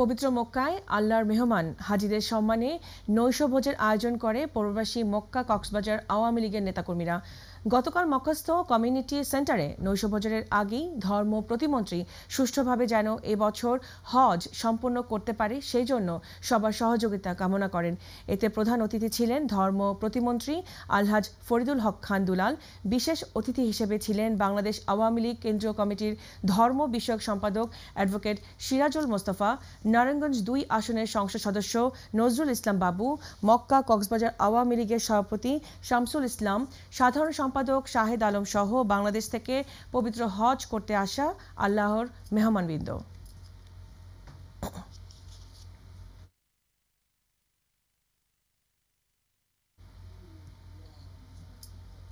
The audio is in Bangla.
পবিত্র মক্কায় আল্লাহর মেহমান হাজিদের সম্মানে নৈশভোজের আয়োজন করে প্রবাসী মক্কা কক্সবাজার আওয়ামী লীগের নেতাকর্মীরা গতকাল মক্কাস্থ কমিউনিটি সেন্টারে নৈশভোজের আগেই ধর্ম প্রতিমন্ত্রী সুষ্ঠুভাবে যেন এবছর হজ সম্পন্ন করতে পারে সেই জন্য সবার সহযোগিতা কামনা করেন এতে প্রধান অতিথি ছিলেন ধর্ম প্রতিমন্ত্রী আলহাজ ফরিদুল হক খান দুলাল বিশেষ অতিথি হিসেবে ছিলেন বাংলাদেশ আওয়ামী লীগ কেন্দ্রীয় কমিটির ধর্ম বিষয়ক সম্পাদক অ্যাডভোকেট সিরাজুল মোস্তফা নারায়ণগঞ্জ দুই আসনের সংসদ সদস্য নজরুল ইসলাম বাবু মক্কা কক্সবাজার আওয়ামী লীগের সভাপতি শামসুল ইসলাম সাধারণ সম্পাদক শাহেদ আলম সহ বাংলাদেশ থেকে পবিত্র হজ করতে আসা আল্লাহর মেহমানবৃন্দ